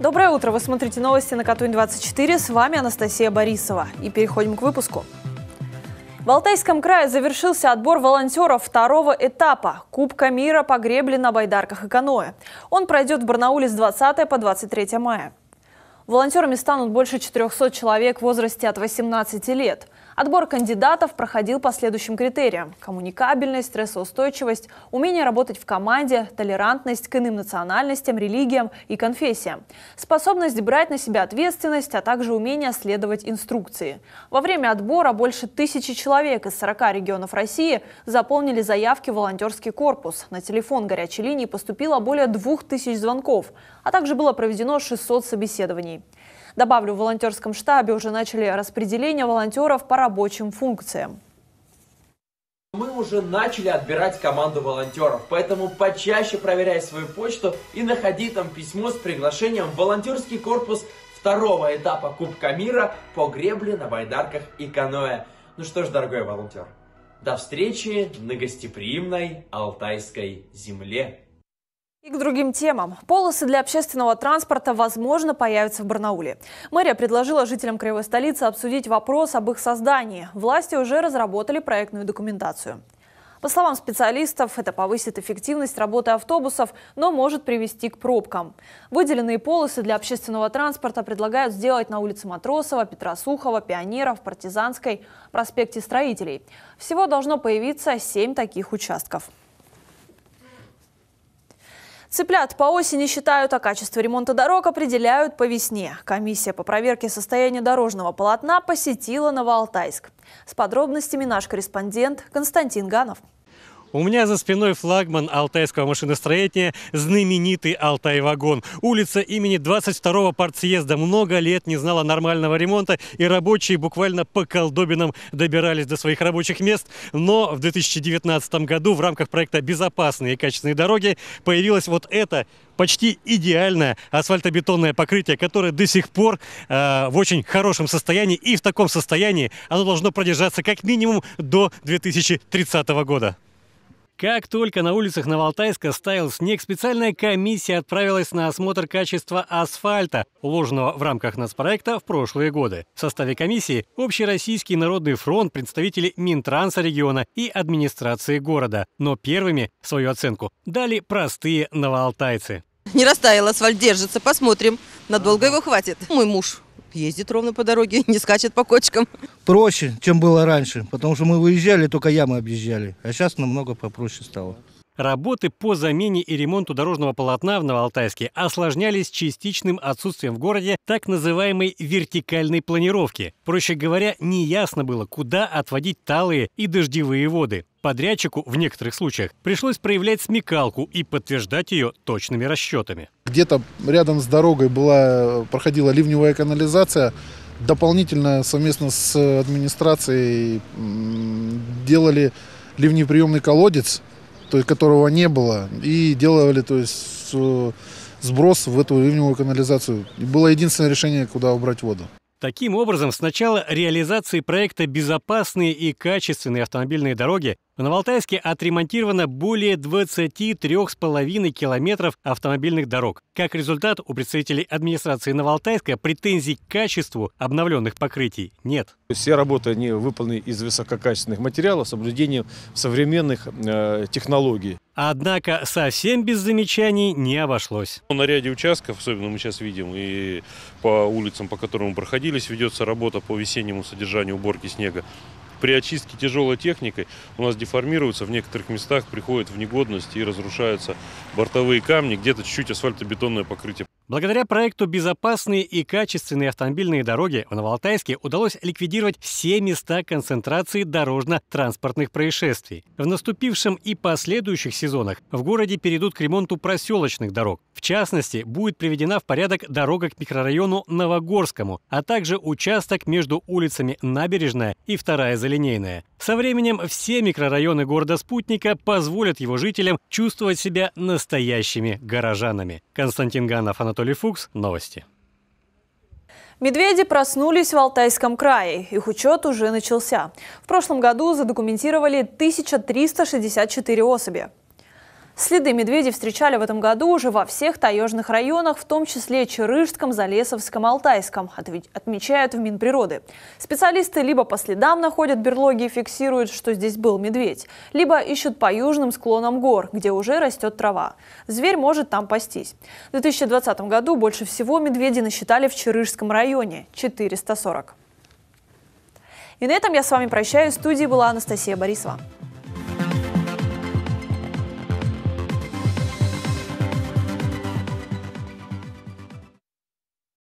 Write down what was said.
Доброе утро! Вы смотрите новости на Катунь-24. С вами Анастасия Борисова. И переходим к выпуску. В Алтайском крае завершился отбор волонтеров второго этапа Кубка мира по гребле на байдарках и каноэ. Он пройдет в Барнауле с 20 по 23 мая. Волонтерами станут больше 400 человек в возрасте от 18 лет. Отбор кандидатов проходил по следующим критериям. Коммуникабельность, стрессоустойчивость, умение работать в команде, толерантность к иным национальностям, религиям и конфессиям, способность брать на себя ответственность, а также умение следовать инструкции. Во время отбора больше тысячи человек из 40 регионов России заполнили заявки в волонтерский корпус. На телефон горячей линии поступило более 2000 звонков, а также было проведено 600 собеседований. Добавлю, в волонтерском штабе уже начали распределение волонтеров по рабочим функциям. Мы уже начали отбирать команду волонтеров, поэтому почаще проверяй свою почту и находи там письмо с приглашением в волонтерский корпус второго этапа Кубка мира по гребле на байдарках и каноэ. Ну что ж, дорогой волонтер, до встречи на гостеприимной Алтайской земле. И к другим темам. Полосы для общественного транспорта, возможно, появятся в Барнауле. Мэрия предложила жителям краевой столицы обсудить вопрос об их создании. Власти уже разработали проектную документацию. По словам специалистов, это повысит эффективность работы автобусов, но может привести к пробкам. Выделенные полосы для общественного транспорта предлагают сделать на улице Матросова, Петра Петросухова, Пионеров, Партизанской, проспекте Строителей. Всего должно появиться семь таких участков. Цыплят по осени считают, а качество ремонта дорог определяют по весне. Комиссия по проверке состояния дорожного полотна посетила Новоалтайск. С подробностями наш корреспондент Константин Ганов. У меня за спиной флагман алтайского машиностроения, знаменитый Алтайвагон. Улица имени 22-го партсъезда много лет не знала нормального ремонта, и рабочие буквально по колдобинам добирались до своих рабочих мест. Но в 2019 году в рамках проекта «Безопасные и качественные дороги» появилось вот это почти идеальное асфальтобетонное покрытие, которое до сих пор э, в очень хорошем состоянии. И в таком состоянии оно должно продержаться как минимум до 2030 года. Как только на улицах Новолтайска стаял снег, специальная комиссия отправилась на осмотр качества асфальта, уложенного в рамках нацпроекта в прошлые годы. В составе комиссии Общероссийский народный фронт, представители Минтранса региона и администрации города. Но первыми свою оценку дали простые новоалтайцы. Не растаял асфальт, держится, посмотрим. Надолго его хватит. Мой муж ездит ровно по дороге, не скачет по кочкам. Проще, чем было раньше, потому что мы выезжали, только ямы объезжали, а сейчас намного попроще стало. Работы по замене и ремонту дорожного полотна в Новоалтайске осложнялись частичным отсутствием в городе так называемой вертикальной планировки. Проще говоря, неясно было, куда отводить талые и дождевые воды. Подрядчику в некоторых случаях пришлось проявлять смекалку и подтверждать ее точными расчетами. Где-то рядом с дорогой была, проходила ливневая канализация. Дополнительно совместно с администрацией делали ливнеприемный колодец – то есть, которого не было, и делали то есть, э, сброс в эту ливневую канализацию. И было единственное решение, куда убрать воду. Таким образом, с начала реализации проекта «Безопасные и качественные автомобильные дороги» В Новоалтайске отремонтировано более 23,5 километров автомобильных дорог. Как результат, у представителей администрации Новоалтайска претензий к качеству обновленных покрытий нет. Все работы они выполнены из высококачественных материалов с соблюдением современных э, технологий. Однако совсем без замечаний не обошлось. Ну, на ряде участков, особенно мы сейчас видим, и по улицам, по которым мы проходились, ведется работа по весеннему содержанию уборки снега при очистке тяжелой техникой у нас деформируются, в некоторых местах приходят в негодность и разрушаются бортовые камни, где-то чуть-чуть асфальтобетонное покрытие. Благодаря проекту «Безопасные и качественные автомобильные дороги» в Новоалтайске удалось ликвидировать все места концентрации дорожно-транспортных происшествий. В наступившем и последующих сезонах в городе перейдут к ремонту проселочных дорог. В частности, будет приведена в порядок дорога к микрорайону Новогорскому, а также участок между улицами Набережная и Вторая Залинейная. Со временем все микрорайоны города-спутника позволят его жителям чувствовать себя настоящими горожанами. Константин Ганов, Анатолий Анатолий Фукс. Новости. Медведи проснулись в Алтайском крае. Их учет уже начался. В прошлом году задокументировали 1364 особи. Следы медведей встречали в этом году уже во всех таежных районах, в том числе Черышском, Залесовском, Алтайском, а отмечают в Минприроды. Специалисты либо по следам находят берлоги и фиксируют, что здесь был медведь, либо ищут по южным склонам гор, где уже растет трава. Зверь может там пастись. В 2020 году больше всего медведей насчитали в Черышском районе – 440. И на этом я с вами прощаюсь. В студии была Анастасия Борисова.